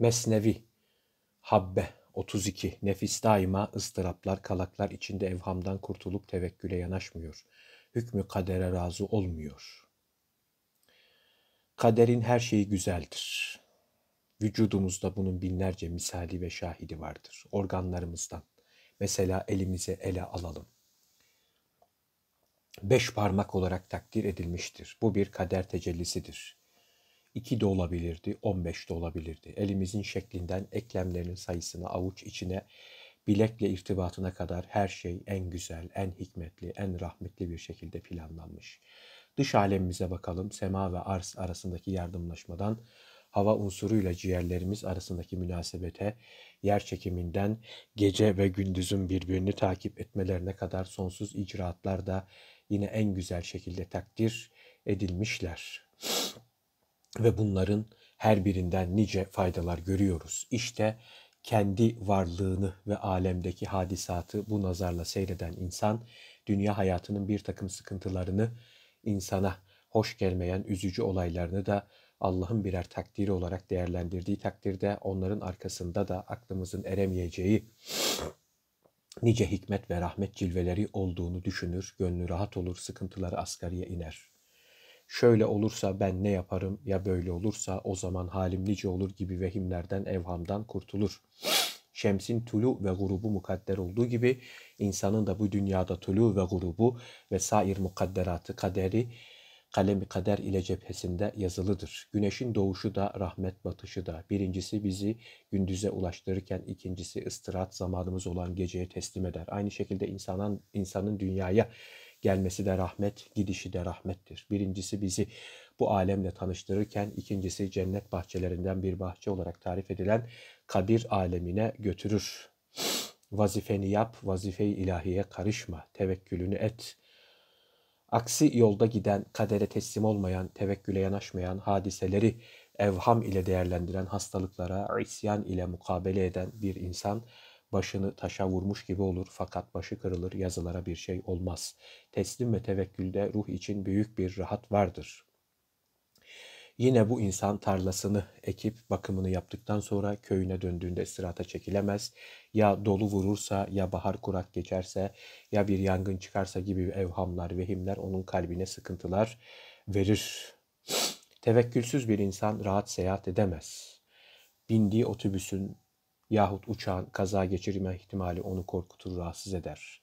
Mesnevi Habbe 32 Nefis daima ıstıraplar, kalaklar içinde evhamdan kurtulup tevekküle yanaşmıyor. Hükmü kadere razı olmuyor. Kaderin her şeyi güzeldir. Vücudumuzda bunun binlerce misali ve şahidi vardır. Organlarımızdan. Mesela elimize ele alalım. Beş parmak olarak takdir edilmiştir. Bu bir kader tecellisidir. 2 de olabilirdi, 15 de olabilirdi. Elimizin şeklinden eklemlerin sayısına, avuç içine, bilekle irtibatına kadar her şey en güzel, en hikmetli, en rahmetli bir şekilde planlanmış. Dış alemimize bakalım. Sema ve arz arasındaki yardımlaşmadan hava unsuruyla ciğerlerimiz arasındaki münasebete, yer çekiminden gece ve gündüzün birbirini takip etmelerine kadar sonsuz icraatlar da yine en güzel şekilde takdir edilmişler ve bunların her birinden nice faydalar görüyoruz. İşte kendi varlığını ve alemdeki hadisatı bu nazarla seyreden insan, dünya hayatının bir takım sıkıntılarını insana hoş gelmeyen üzücü olaylarını da Allah'ın birer takdiri olarak değerlendirdiği takdirde onların arkasında da aklımızın eremeyeceği nice hikmet ve rahmet cilveleri olduğunu düşünür, gönlü rahat olur, sıkıntıları asgariye iner.'' şöyle olursa ben ne yaparım ya böyle olursa o zaman halim nice olur gibi vehimlerden evhamdan kurtulur. Şemsin tulu ve grubu mukadder olduğu gibi insanın da bu dünyada tulu ve grubu ve sair mukadderatı kaderi kalemi kader ile cephesinde yazılıdır. Güneşin doğuşu da rahmet batışı da. Birincisi bizi gündüze ulaştırırken ikincisi ıstırat zamanımız olan geceye teslim eder. Aynı şekilde insanın, insanın dünyaya Gelmesi de rahmet, gidişi de rahmettir. Birincisi bizi bu alemle tanıştırırken ikincisi cennet bahçelerinden bir bahçe olarak tarif edilen kabir alemine götürür. Vazifeni yap, vazifeyi ilahiye karışma, tevekkülünü et.'' aksi yolda giden, kadere teslim olmayan, tevekküle yanaşmayan hadiseleri evham ile değerlendiren hastalıklara isyan ile mukabele eden bir insan Başını taşa vurmuş gibi olur fakat başı kırılır yazılara bir şey olmaz. Teslim ve tevekkülde ruh için büyük bir rahat vardır. Yine bu insan tarlasını ekip bakımını yaptıktan sonra köyüne döndüğünde istirahata çekilemez. Ya dolu vurursa ya bahar kurak geçerse ya bir yangın çıkarsa gibi evhamlar, vehimler onun kalbine sıkıntılar verir. Tevekkülsüz bir insan rahat seyahat edemez. Bindiği otobüsün yahut uçağın kaza geçirme ihtimali onu korkutur, rahatsız eder.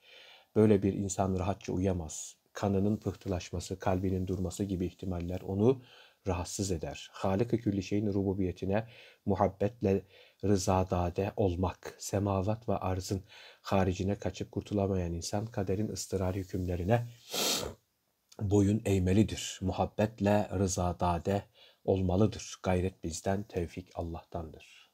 Böyle bir insan rahatça uyuyamaz. Kanının pıhtılaşması, kalbinin durması gibi ihtimaller onu rahatsız eder. Halık-ı külli şeyin rububiyetine muhabbetle rızadade olmak, semavat ve arzın haricine kaçıp kurtulamayan insan kaderin ıstırar hükümlerine boyun eğmelidir. Muhabbetle rızadade olmalıdır. Gayret bizden, tevfik Allah'tandır.''